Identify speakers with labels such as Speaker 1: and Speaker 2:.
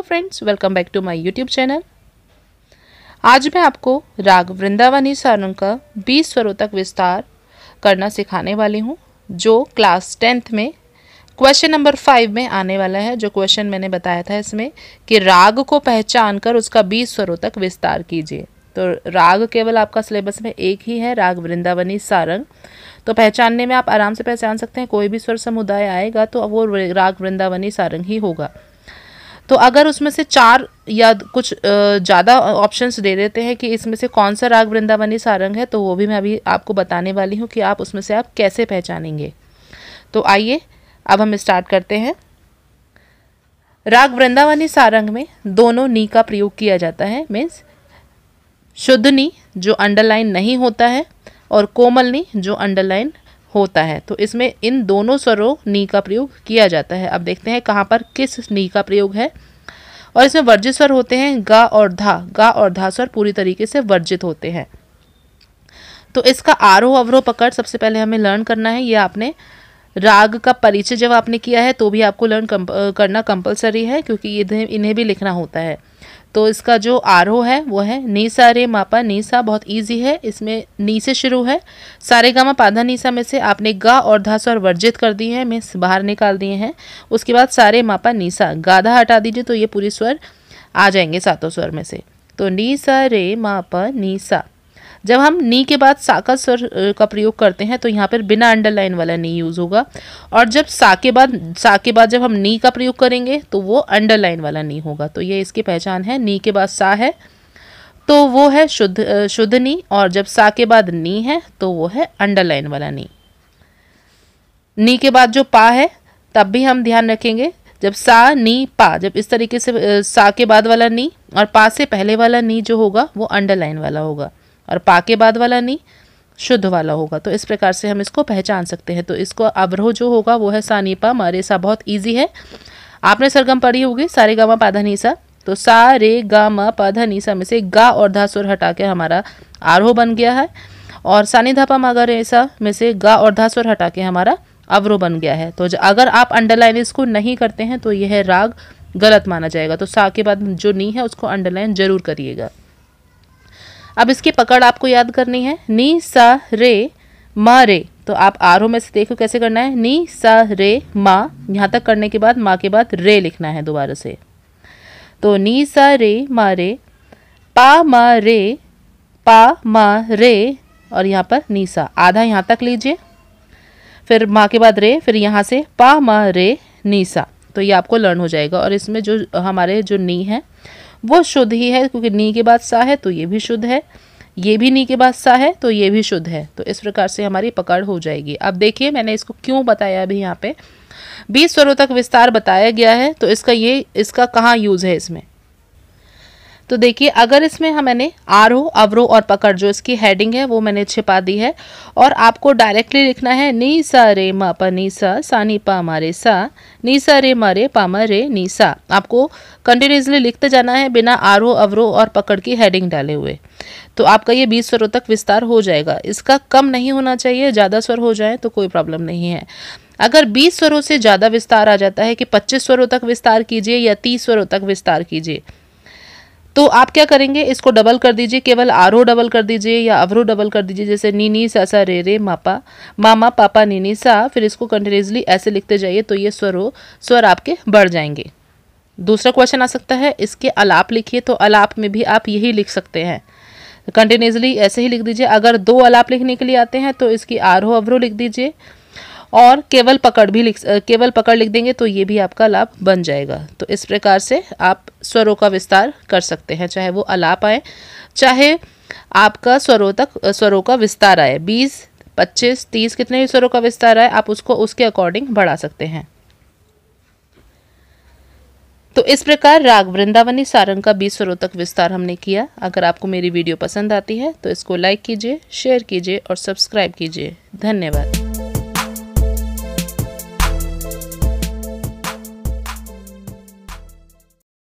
Speaker 1: hello friends welcome back to my YouTube channel आज मैं आपको राग वृंदावनी सारंग का 20 स्वरों तक विस्तार करना सिखाने वाली हूं जो क्लास टेंथ में क्वेश्चन नंबर फाइव में आने वाला है जो क्वेश्चन मैंने बताया था इसमें कि राग को पहचान कर उसका 20 स्वरों तक विस्तार कीजिए तो राग केवल आपका सिलेबस में एक ही है राग वृंदावनी सारंग तो पहचानने में आप आराम से पहचान सकते हैं कोई भी स्वर समुदाय आएगा तो वो राग वृंदावनी सारंग ही होगा तो अगर उसमें से चार या कुछ ज़्यादा ऑप्शंस दे देते हैं कि इसमें से कौन सा राग वृंदावनी सारंग है तो वो भी मैं अभी आपको बताने वाली हूँ कि आप उसमें से आप कैसे पहचानेंगे तो आइए अब हम स्टार्ट करते हैं राग वृंदावनी सारंग में दोनों नी का प्रयोग किया जाता है मीन्स शुद्ध नी जो अंडरलाइन नहीं होता है और कोमल नी जो अंडरलाइन होता है तो इसमें इन दोनों स्वरों नी का प्रयोग किया जाता है अब देखते हैं कहाँ पर किस नी का प्रयोग है और इसमें वर्जित स्वर होते हैं गा और धा गा और धा स्वर पूरी तरीके से वर्जित होते हैं तो इसका आरोह अवरोह पकड़ सबसे पहले हमें लर्न करना है ये आपने राग का परिचय जब आपने किया है तो भी आपको लर्न करना कंपलसरी है क्योंकि ये इन्हें भी लिखना होता है तो इसका जो आर है वो है नी सा रे मापा नी सा बहुत ईजी है इसमें नी से शुरू है सारे गामा पाधा सा में से आपने गा और धा स्वर वर्जित कर दिए हैं मीन्स बाहर निकाल दिए हैं उसके बाद सारे मापा सा गाधा हटा दीजिए तो ये पूरी स्वर आ जाएंगे सातों स्वर में से तो नी सा रे मापा नीसा जब हम नी के बाद सा का का प्रयोग करते हैं तो यहाँ पर बिना अंडरलाइन वाला नी यूज़ होगा और जब सा के बाद सा के बाद जब हम नी का प्रयोग करेंगे तो वो अंडरलाइन वाला नी होगा तो ये इसकी पहचान है नी के बाद सा है तो वो है शुद्ध शुद्ध नी और जब सा के बाद नी है तो वो है अंडरलाइन वाला नी नी के बाद जो पा है तब भी हम ध्यान रखेंगे जब सा नी पा जब इस तरीके से सा के बाद वाला नी और पा से पहले वाला नी जो होगा वो अंडरलाइन वाला होगा और पा के बाद वाला नहीं शुद्ध वाला होगा तो इस प्रकार से हम इसको पहचान सकते हैं तो इसको अवरोह जो होगा वो है मारे सा बहुत ईजी है आपने सरगम पढ़ी होगी सारे गामा सा तो सा रे गा म सा में से गा और धा सुर हटा के हमारा आरोह बन गया है और सानी धापा मागा में से गा और धा सुर हटा के हमारा अवरोह बन गया है तो अगर आप अंडरलाइन इसको नहीं करते हैं तो यह राग गलत माना जाएगा तो सा के बाद जो नी है उसको अंडरलाइन जरूर करिएगा अब इसकी पकड़ आपको याद करनी है नी सा रे मा रे तो आप आरो में से देखो कैसे करना है नी सा रे मा यहाँ तक करने के बाद माँ के बाद रे लिखना है दोबारा से तो नी सा रे मा रे पा मा रे पा मा रे और यहाँ पर नीसा आधा यहाँ तक लीजिए फिर माँ के बाद रे फिर यहाँ से पा मा रे नीसा तो ये आपको लर्न हो जाएगा और इसमें जो हमारे जो नी है वो शुद्ध ही है क्योंकि नी के बाद सा है तो ये भी शुद्ध है ये भी नी के बाद सा है तो ये भी शुद्ध है तो इस प्रकार से हमारी पकड़ हो जाएगी अब देखिए मैंने इसको क्यों बताया अभी यहाँ पे बीस स्वरों तक विस्तार बताया गया है तो इसका ये इसका कहाँ यूज़ है इसमें तो देखिए अगर इसमें हम मैंने ओ अवरो और पकड़ जो इसकी हेडिंग है वो मैंने छिपा दी है और आपको डायरेक्टली लिखना है नी सा रे म प नी सा सा नी पा मारे सा नी सा रे म रे पा म रे नी सा आपको कंटिन्यूसली लिखते जाना है बिना ओ अवरो और पकड़ की हेडिंग डाले हुए तो आपका ये बीस स्वरों तक विस्तार हो जाएगा इसका कम नहीं होना चाहिए ज़्यादा स्वर हो जाए तो कोई प्रॉब्लम नहीं है अगर 20 स्वरों से ज़्यादा विस्तार आ जाता है कि 25 स्वरों तक विस्तार कीजिए या 30 स्वरों तक विस्तार कीजिए तो आप क्या करेंगे इसको डबल कर दीजिए केवल आरो डबल कर दीजिए या अवरो डबल कर दीजिए जैसे नीनी सा सा रे रे मापा मामा पापा नीनी सा फिर इसको कंटिन्यूसली ऐसे लिखते जाइए तो ये हो स्वर आपके बढ़ जाएंगे दूसरा क्वेश्चन आ सकता है इसके अलाप लिखिए तो अलाप में भी आप यही लिख सकते हैं कंटिन्यूसली ऐसे ही लिख दीजिए अगर दो अलाप लिखने के लिए आते हैं तो इसकी आरोह अवरोह लिख दीजिए और केवल पकड़ भी लिख केवल पकड़ लिख देंगे तो ये भी आपका लाभ बन जाएगा तो इस प्रकार से आप स्वरों का विस्तार कर सकते हैं चाहे वो अलाप आए चाहे आपका स्वरों तक स्वरों का विस्तार आए बीस पच्चीस तीस कितने भी स्वरों का विस्तार आए आप उसको उसके अकॉर्डिंग बढ़ा सकते हैं तो इस प्रकार राग वृंदावनी सारंग का बीस स्वरों तक विस्तार हमने किया अगर आपको मेरी वीडियो पसंद आती है तो इसको लाइक कीजिए शेयर कीजिए और सब्सक्राइब कीजिए धन्यवाद